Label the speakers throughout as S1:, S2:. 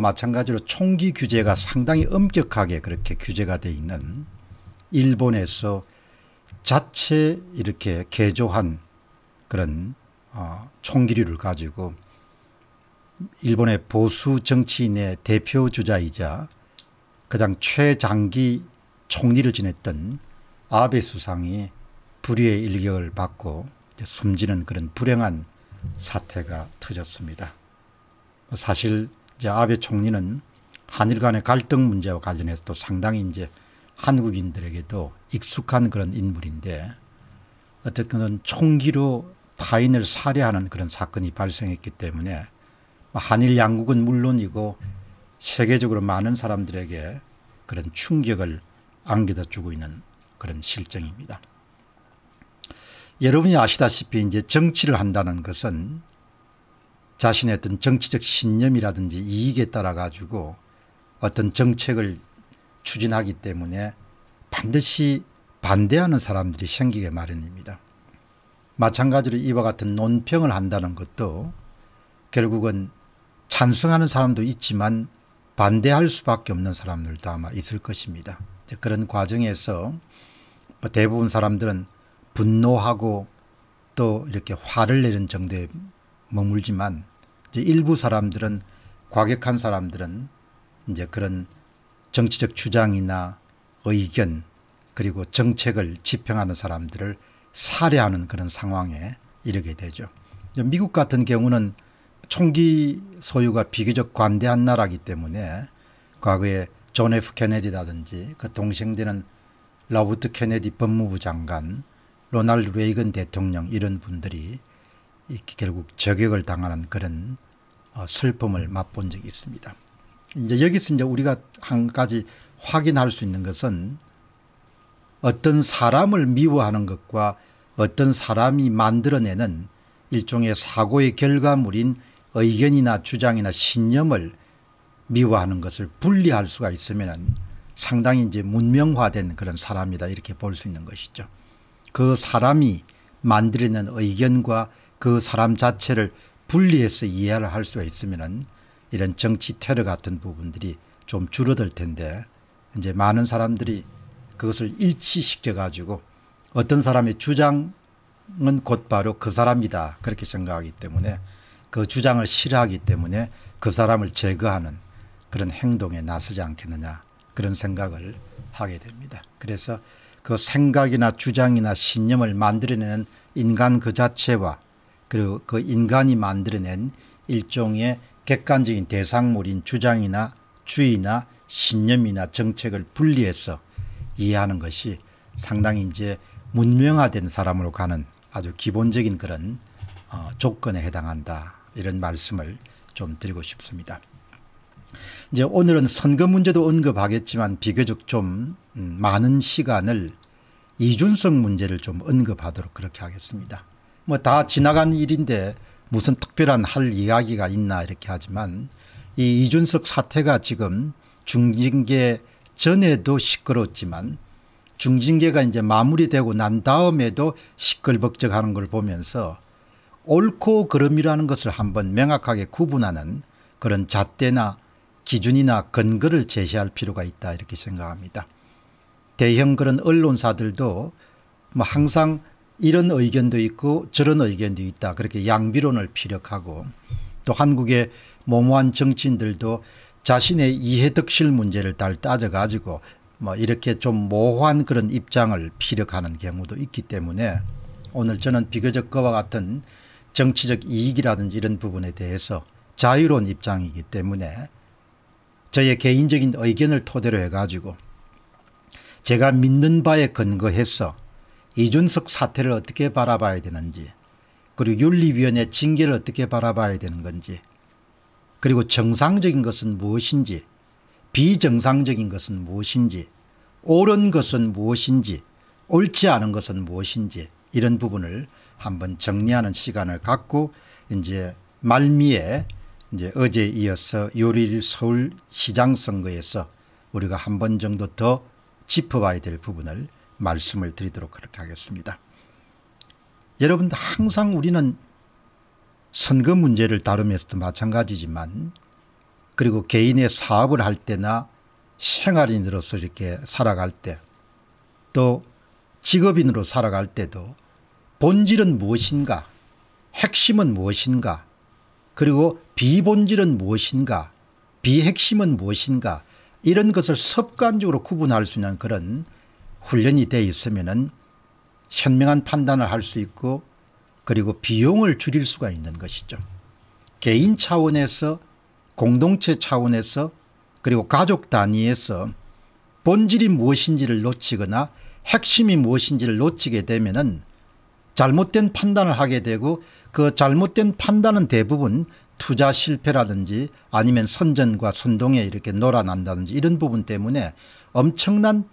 S1: 마찬가지로 총기 규제가 상당히 엄격하게 그렇게 규제가 돼 있는 일본에서 자체 이렇게 개조한 그런 어, 총기류를 가지고 일본의 보수 정치인의 대표 주자이자 가장 최장기 총리를 지냈던 아베 수상이 불의의 일격을 받고 숨지는 그런 불행한 사태가 터졌습니다. 사실 이제 아베 총리는 한일 간의 갈등 문제와 관련해서 또 상당히 이제 한국인들에게도 익숙한 그런 인물인데 어쨌든 총기로 타인을 살해하는 그런 사건이 발생했기 때문에 뭐 한일 양국은 물론이고 세계적으로 많은 사람들에게 그런 충격을 안겨다 주고 있는 그런 실정입니다. 여러분이 아시다시피 이제 정치를 한다는 것은 자신의 어떤 정치적 신념이라든지 이익에 따라 가지고 어떤 정책을 추진하기 때문에 반드시 반대하는 사람들이 생기게 마련입니다. 마찬가지로 이와 같은 논평을 한다는 것도 결국은 찬성하는 사람도 있지만 반대할 수밖에 없는 사람들도 아마 있을 것입니다. 그런 과정에서 뭐 대부분 사람들은 분노하고 또 이렇게 화를 내는 정도의 머물지만 이제 일부 사람들은 과격한 사람들은 이제 그런 정치적 주장이나 의견 그리고 정책을 집행하는 사람들을 살해하는 그런 상황에 이르게 되죠. 미국 같은 경우는 총기 소유가 비교적 관대한 나라이기 때문에 과거에 존 F 케네디라든지 그 동생되는 로버트 케네디 법무부 장관, 로날드 레이건 대통령 이런 분들이 결국 저격을 당하는 그런 어, 슬픔을 맛본 적이 있습니다. 이제 여기서 이제 우리가 한 가지 확인할 수 있는 것은 어떤 사람을 미워하는 것과 어떤 사람이 만들어내는 일종의 사고의 결과물인 의견이나 주장이나 신념을 미워하는 것을 분리할 수가 있으면 상당히 이제 문명화된 그런 사람이다 이렇게 볼 수 있는 것이죠. 그 사람이 만들어낸 의견과 그 사람 자체를 분리해서 이해를 할 수가 있으면 이런 정치 테러 같은 부분들이 좀 줄어들 텐데 이제 많은 사람들이 그것을 일치시켜 가지고 어떤 사람의 주장은 곧바로 그 사람이다 그렇게 생각하기 때문에 그 주장을 싫어하기 때문에 그 사람을 제거하는 그런 행동에 나서지 않겠느냐 그런 생각을 하게 됩니다. 그래서 그 생각이나 주장이나 신념을 만들어내는 인간 그 자체와 그리고 그 인간이 만들어낸 일종의 객관적인 대상물인 주장이나 주의나 신념이나 정책을 분리해서 이해하는 것이 상당히 이제 문명화된 사람으로 가는 아주 기본적인 그런 어, 조건에 해당한다 이런 말씀을 좀 드리고 싶습니다. 이제 오늘은 선거 문제도 언급하겠지만 비교적 좀 음, 많은 시간을 이준성 문제를 좀 언급하도록 그렇게 하겠습니다. 뭐다 지나간 일인데 무슨 특별한 할 이야기가 있나 이렇게 하지만 이 이준석 사태가 지금 중징계 전에도 시끄럽지만 중징계가 이제 마무리되고 난 다음에도 시끌벅적하는 걸 보면서 옳고 그름이라는 것을 한번 명확하게 구분하는 그런 잣대나 기준이나 근거를 제시할 필요가 있다 이렇게 생각합니다. 대형 그런 언론사들도 뭐 항상 이런 의견도 있고 저런 의견도 있다. 그렇게 양비론을 피력하고 또 한국의 모모한 정치인들도 자신의 이해득실 문제를 잘 따져가지고 뭐 이렇게 좀 모호한 그런 입장을 피력하는 경우도 있기 때문에 오늘 저는 비교적 그와 같은 정치적 이익이라든지 이런 부분에 대해서 자유로운 입장이기 때문에 저의 개인적인 의견을 토대로 해가지고 제가 믿는 바에 근거해서 이준석 사태를 어떻게 바라봐야 되는지 그리고 윤리위원회 징계를 어떻게 바라봐야 되는 건지 그리고 정상적인 것은 무엇인지 비정상적인 것은 무엇인지 옳은 것은 무엇인지 옳지 않은 것은 무엇인지 이런 부분을 한번 정리하는 시간을 갖고 이제 말미에 이제 어제 이어서 요일 리 서울시장 선거에서 우리가 한 번 정도 더 짚어봐야 될 부분을 말씀을 드리도록 그렇게 하겠습니다. 여러분 항상 우리는 선거 문제를 다루면서도 마찬가지지만 그리고 개인의 사업을 할 때나 생활인으로서 이렇게 살아갈 때 또 직업인으로 살아갈 때도 본질은 무엇인가 핵심은 무엇인가 그리고 비본질은 무엇인가 비핵심은 무엇인가 이런 것을 습관적으로 구분할 수 있는 그런 훈련이 돼있으면 현명한 판단을 할 수 있고 그리고 비용을 줄일 수가 있는 것이죠. 개인 차원에서 공동체 차원에서 그리고 가족 단위에서 본질이 무엇인지를 놓치거나 핵심이 무엇인지를 놓치게 되면은 잘못된 판단을 하게 되고 그 잘못된 판단은 대부분 투자 실패라든지 아니면 선전과 선동에 이렇게 놀아난다든지 이런 부분 때문에 엄청난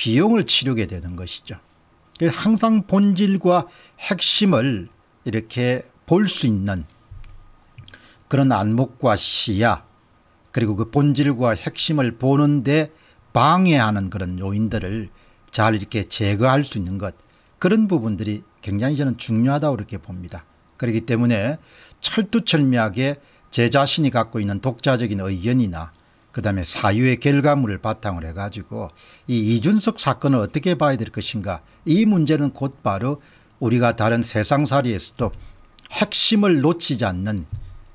S1: 비용을 치르게 되는 것이죠. 항상 본질과 핵심을 이렇게 볼 수 있는 그런 안목과 시야 그리고 그 본질과 핵심을 보는데 방해하는 그런 요인들을 잘 이렇게 제거할 수 있는 것 그런 부분들이 굉장히 저는 중요하다고 이렇게 봅니다. 그렇기 때문에 철두철미하게 제 자신이 갖고 있는 독자적인 의견이나 그 다음에 사유의 결과물을 바탕으로 해가지고 이 이준석 사건을 어떻게 봐야 될 것인가 이 문제는 곧바로 우리가 다른 세상살이에서도 핵심을 놓치지 않는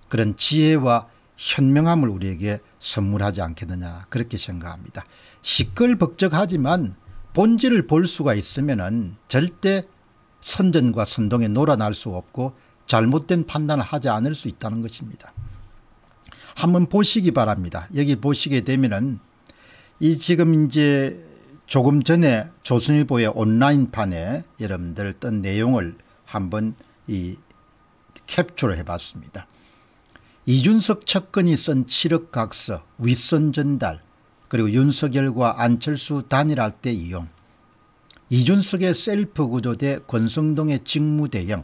S1: 그런 지혜와 현명함을 우리에게 선물하지 않겠느냐 그렇게 생각합니다. 시끌벅적하지만 본질을 볼 수가 있으면 은 절대 선전과 선동에 놀아날 수 없고 잘못된 판단을 하지 않을 수 있다는 것입니다. 한번 보시기 바랍니다. 여기 보시게 되면은 이 지금 이제 조금 전에 조선일보의 온라인판에 여러분들 떤 내용을 한번 이 캡처를 해봤습니다. 이준석 측근이 쓴 칠흑각서, 윗선 전달, 그리고 윤석열과 안철수 단일할 때 이용, 이준석의 셀프 구조대 권성동의 직무대응,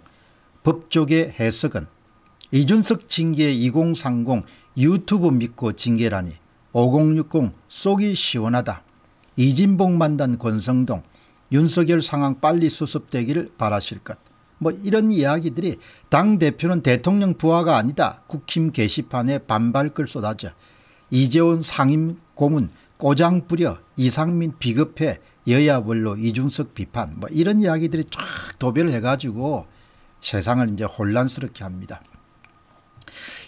S1: 법조계 해석은 이준석 징계 2030 유튜브 믿고 징계라니 5060 속이 시원하다. 이진복 만단 권성동 윤석열 상황 빨리 수습되기를 바라실 것. 뭐 이런 이야기들이 당대표는 대통령 부하가 아니다. 국힘 게시판에 반발글 쏟아져. 이재원 상임 고문 꼬장 뿌려 이상민 비급해 여야 원로 이중석 비판 뭐 이런 이야기들이 쫙 도배를 해가지고 세상을 이제 혼란스럽게 합니다.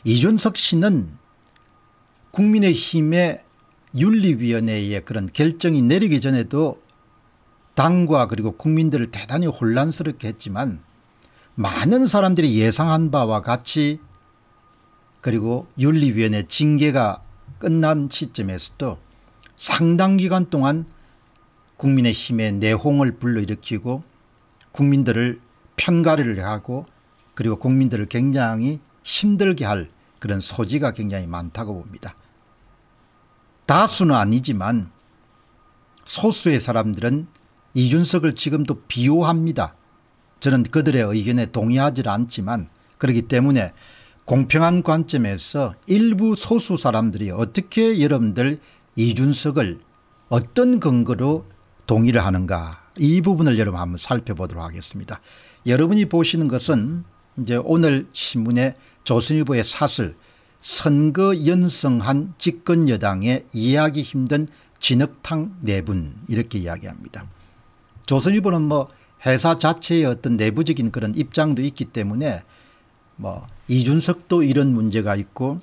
S1: 이준석 씨는 국민의힘의 윤리위원회의 그런 결정이 내리기 전에도 당과 그리고 국민들을 대단히 혼란스럽게 했지만 많은 사람들이 예상한 바와 같이 그리고 윤리위원회 징계가 끝난 시점에서도 상당 기간 동안 국민의힘의 내홍을 불러일으키고 국민들을 편가를 하고 그리고 국민들을 굉장히 힘들게 할 그런 소지가 굉장히 많다고 봅니다. 다수는 아니지만 소수의 사람들은 이준석을 지금도 비호합니다. 저는 그들의 의견에 동의하지 않지만 그렇기 때문에 공평한 관점에서 일부 소수 사람들이 어떻게 여러분들 이준석을 어떤 근거로 동의를 하는가 이 부분을 여러분 한번 살펴보도록 하겠습니다. 여러분이 보시는 것은 이제 오늘 신문에 조선일보의 사슬 선거 연성한 집권 여당의 이해하기 힘든 진흙탕 내분 네 이렇게 이야기합니다. 조선일보는 뭐 회사 자체의 어떤 내부적인 그런 입장도 있기 때문에 뭐 이준석도 이런 문제가 있고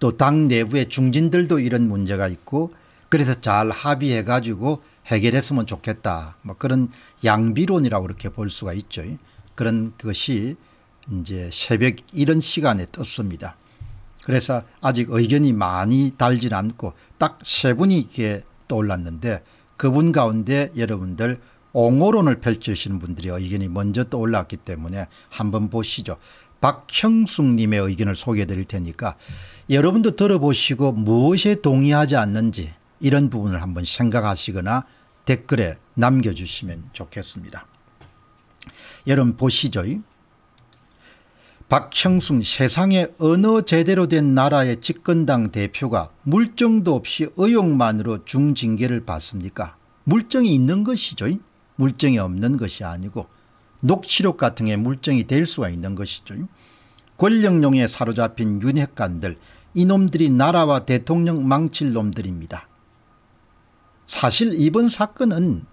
S1: 또 당 내부의 중진들도 이런 문제가 있고 그래서 잘 합의해 가지고 해결했으면 좋겠다 뭐 그런 양비론이라고 그렇게볼 수가 있죠. 그런 것이 이제 새벽 이런 시간에 떴습니다. 그래서 아직 의견이 많이 달진 않고 딱 세 분이 이렇게 떠올랐는데 그분 가운데 여러분들 옹호론을 펼치시는 분들이 의견이 먼저 떠올랐기 때문에 한번 보시죠. 박형숙님의 의견을 소개해 드릴 테니까 여러분도 들어보시고 무엇에 동의하지 않는지 이런 부분을 한번 생각하시거나 댓글에 남겨주시면 좋겠습니다. 여러분 보시죠. 박형순 세상에 어느 제대로 된 나라의 집권당 대표가 물정도 없이 의혹만으로 중징계를 받습니까? 물정이 있는 것이죠. 물정이 없는 것이 아니고 녹취록 같은 게 물정이 될 수가 있는 것이죠. 권력용에 사로잡힌 윤핵관들 이놈들이 나라와 대통령 망칠 놈들입니다. 사실 이번 사건은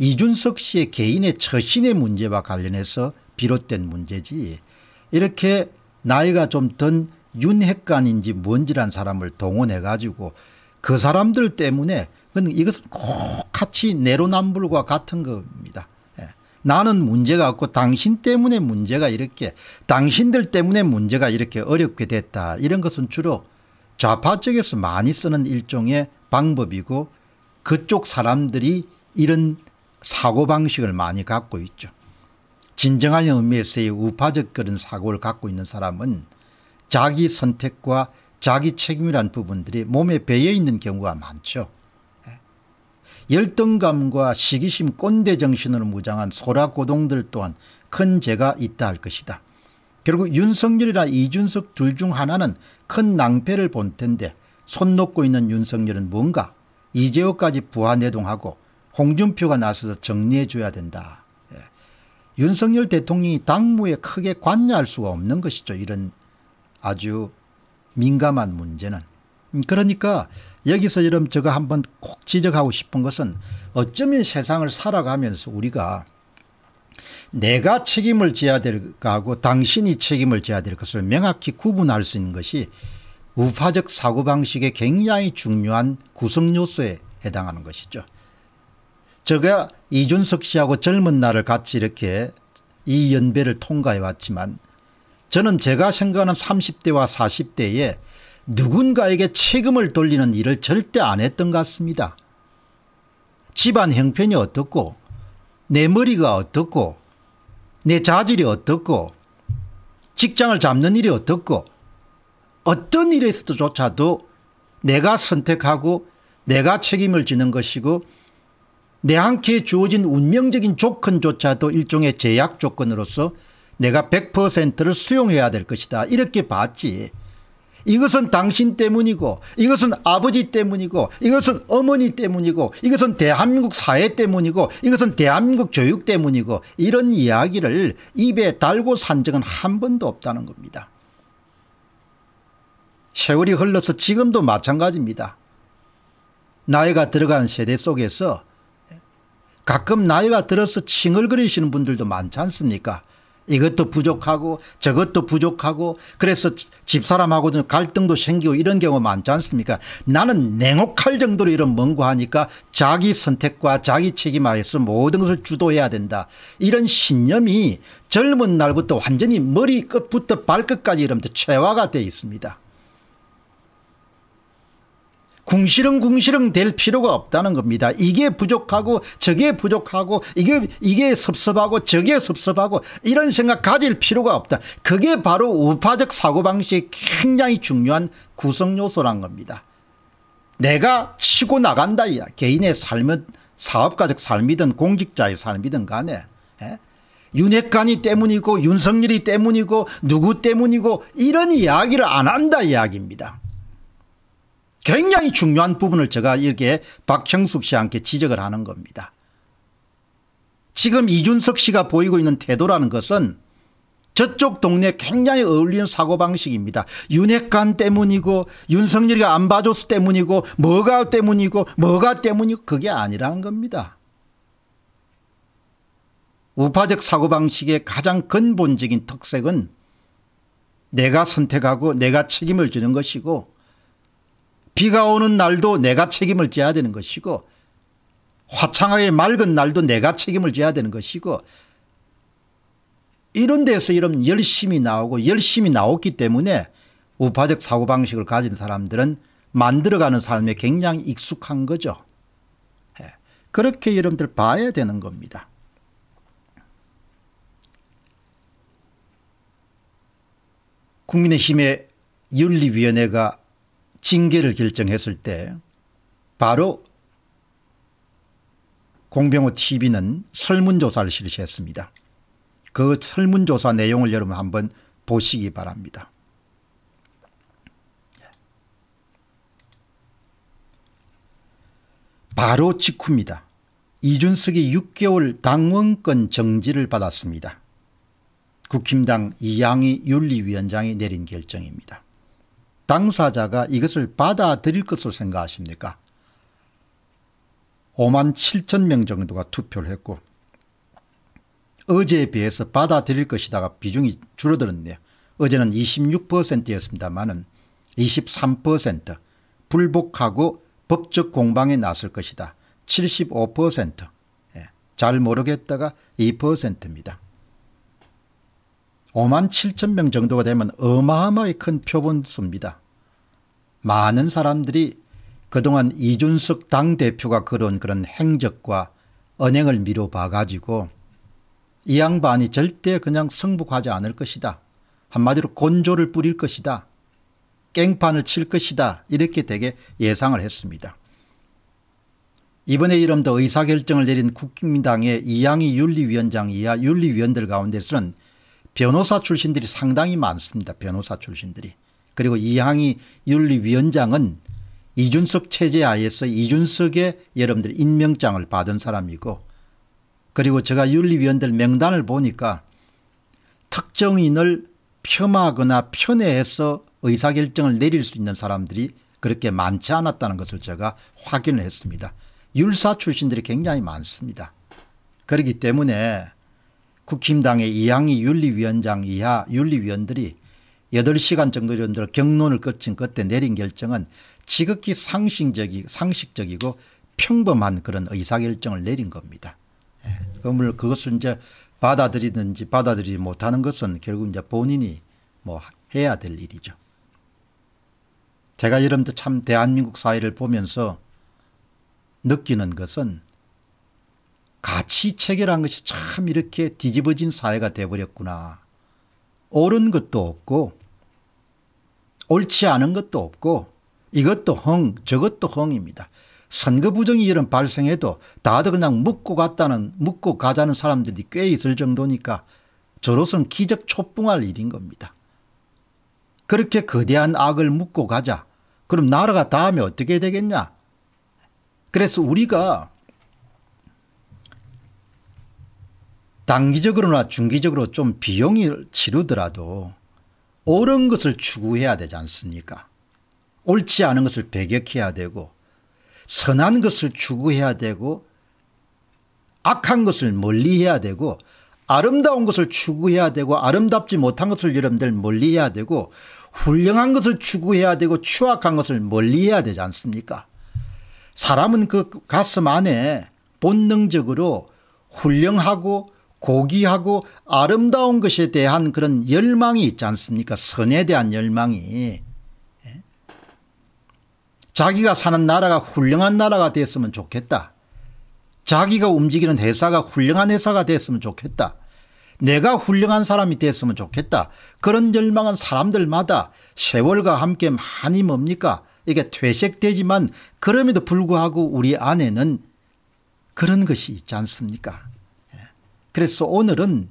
S1: 이준석 씨의 개인의 처신의 문제와 관련해서 비롯된 문제지 이렇게 나이가 좀 든 윤핵관인지 뭔지란 사람을 동원해 가지고 그 사람들 때문에 이것은 꼭 같이 내로남불과 같은 겁니다. 예. 나는 문제가 없고 당신 때문에 문제가 이렇게 당신들 때문에 문제가 이렇게 어렵게 됐다 이런 것은 주로 좌파 쪽에서 많이 쓰는 일종의 방법이고 그쪽 사람들이 이런 사고방식을 많이 갖고 있죠. 진정한 의미에서의 우파적 그런 사고를 갖고 있는 사람은 자기 선택과 자기 책임이란 부분들이 몸에 배어 있는 경우가 많죠. 예. 열등감과 시기심 꼰대 정신으로 무장한 소라고동들 또한 큰 죄가 있다 할 것이다. 결국 윤석열이나 이준석 둘 중 하나는 큰 낭패를 본 텐데 손 놓고 있는 윤석열은 뭔가 이재호까지 부하내동하고 홍준표가 나서서 정리해 줘야 된다. 윤석열 대통령이 당무에 크게 관여할 수가 없는 것이죠. 이런 아주 민감한 문제는. 음, 그러니까 여기서 여러 제가 한번 콕 지적하고 싶은 것은 어쩌면 세상을 살아가면서 우리가 내가 책임을 져야 될 거하고 당신이 책임을 져야 될 것을 명확히 구분할 수 있는 것이 우파적 사고방식의 굉장히 중요한 구성요소에 해당하는 것이죠. 제가 이준석 씨하고 젊은 날을 같이 이렇게 이 연배를 통과해 왔지만 저는 제가 생각하는 30대와 40대에 누군가에게 책임을 돌리는 일을 절대 안 했던 것 같습니다. 집안 형편이 어떻고 내 머리가 어떻고 내 자질이 어떻고 직장을 잡는 일이 어떻고 어떤 일에서조차도 도 내가 선택하고 내가 책임을 지는 것이고 내한테 주어진 운명적인 조건조차도 일종의 제약 조건으로서 내가 100%를 수용해야 될 것이다 이렇게 봤지 이것은 당신 때문이고 이것은 아버지 때문이고 이것은 어머니 때문이고 이것은 대한민국 사회 때문이고 이것은 대한민국 교육 때문이고 이런 이야기를 입에 달고 산 적은 한 번도 없다는 겁니다. 세월이 흘러서 지금도 마찬가지입니다. 나이가 들어간 세대 속에서 가끔 나이가 들어서 칭얼거리시는 분들도 많지 않습니까 이것도 부족하고 저것도 부족하고 그래서 집사람하고 좀 갈등도 생기고 이런 경우 많지 않습니까 나는 냉혹할 정도로 이런 멍고하니까 자기 선택과 자기 책임 하에서 모든 것을 주도해야 된다 이런 신념이 젊은 날부터 완전히 머리 끝부터 발끝까지 이러면 최화가 되어 있습니다 궁시렁궁시렁 될 필요가 없다는 겁니다. 이게 부족하고 저게 부족하고 이게 이게 섭섭하고 저게 섭섭하고 이런 생각 가질 필요가 없다. 그게 바로 우파적 사고방식의 굉장히 중요한 구성요소란 겁니다. 내가 치고 나간다 이야. 개인의 삶은 사업가적 삶이든 공직자의 삶이든 간에 예? 윤핵관이 때문이고 윤석열이 때문이고 누구 때문이고 이런 이야기를 안 한다 이야기입니다. 굉장히 중요한 부분을 제가 이렇게 박형숙 씨와 함께 지적을 하는 겁니다. 지금 이준석 씨가 보이고 있는 태도라는 것은 저쪽 동네 굉장히 어울리는 사고방식입니다. 윤핵관 때문이고 윤석열이가 안 봐줬을 때문이고 뭐가 때문이고 뭐가 때문이고 그게 아니라는 겁니다. 우파적 사고방식의 가장 근본적인 특색은 내가 선택하고 내가 책임을 지는 것이고 비가 오는 날도 내가 책임을 져야 되는 것이고 화창하게 맑은 날도 내가 책임을 져야 되는 것이고 이런 데서 이런 열심히 나오고 열심히 나왔기 때문에 우파적 사고방식을 가진 사람들은 만들어가는 삶에 굉장히 익숙한 거죠. 예, 그렇게 여러분들 봐야 되는 겁니다. 국민의힘의 윤리위원회가 징계를 결정했을 때 바로 공병호 tv는 설문조사를 실시했습니다. 그 설문조사 내용을 여러분 한번 보시기 바랍니다. 바로 직후입니다. 이준석이 6개월 당원권 정지를 받았습니다. 국힘당 이양희 윤리위원장이 내린 결정입니다. 당사자가 이것을 받아들일 것으로 생각하십니까? 5만 7천 명 정도가 투표를 했고 어제에 비해서 받아들일 것이다가 비중이 줄어들었네요. 어제는 2 6였습니다만23% 불복하고 법적 공방에 나설 것이다. 75%잘 예, 모르겠다가 2%입니다. 5만 7천 명 정도가 되면 어마어마히 큰 표본수입니다. 많은 사람들이 그동안 이준석 당대표가 그런 그런 행적과 언행을 미뤄봐가지고 이 양반이 절대 그냥 승복하지 않을 것이다. 한마디로 곤조를 뿌릴 것이다. 깽판을 칠 것이다. 이렇게 되게 예상을 했습니다. 이번에 이름도 의사결정을 내린 국민당의 이양희 윤리위원장 이하 윤리위원들 가운데서는 변호사 출신들이 상당히 많습니다. 변호사 출신들이. 그리고 이항희 윤리위원장은 이준석 체제 하에서 이준석의 여러분들 임명장을 받은 사람이고 그리고 제가 윤리위원들 명단을 보니까 특정인을 폄하거나 편애해서 의사결정을 내릴 수 있는 사람들이 그렇게 많지 않았다는 것을 제가 확인을 했습니다. 율사 출신들이 굉장히 많습니다. 그렇기 때문에 국힘당의 이양희 윤리위원장 이하 윤리위원들이 8시간 정도 전들 경론을 거친 끝에 내린 결정은 지극히 상식적이, 상식적이고 평범한 그런 의사결정을 내린 겁니다. 예. 그물 그것을 이제 받아들이든지 받아들이지 못하는 것은 결국 이제 본인이 뭐 해야 될 일이죠. 제가 여러분들 참 대한민국 사회를 보면서 느끼는 것은 가치 체계란 것이 참 이렇게 뒤집어진 사회가 돼버렸구나. 옳은 것도 없고 옳지 않은 것도 없고 이것도 헝 저것도 헝입니다. 선거 부정이 이런 발생해도 다들 그냥 묻고 갔다는 묻고 가자는 사람들이 꽤 있을 정도니까 저로서는 기적 촛붕할 일인 겁니다. 그렇게 거대한 악을 묻고 가자. 그럼 나라가 다음에 어떻게 되겠냐. 그래서 우리가 단기적으로나 중기적으로 좀 비용이 치르더라도 옳은 것을 추구해야 되지 않습니까 옳지 않은 것을 배격해야 되고 선한 것을 추구해야 되고 악한 것을 멀리해야 되고 아름다운 것을 추구해야 되고 아름답지 못한 것을 여러분들 멀리해야 되고 훌륭한 것을 추구해야 되고 추악한 것을 멀리해야 되지 않습니까 사람은 그 가슴 안에 본능적으로 훌륭하고 고귀하고 아름다운 것에 대한 그런 열망이 있지 않습니까? 선에 대한 열망이. 예? 자기가 사는 나라가 훌륭한 나라가 됐으면 좋겠다. 자기가 움직이는 회사가 훌륭한 회사가 됐으면 좋겠다. 내가 훌륭한 사람이 됐으면 좋겠다. 그런 열망은 사람들마다 세월과 함께 많이 뭡니까? 이게 퇴색되지만 그럼에도 불구하고 우리 안에는 그런 것이 있지 않습니까? 그래서 오늘은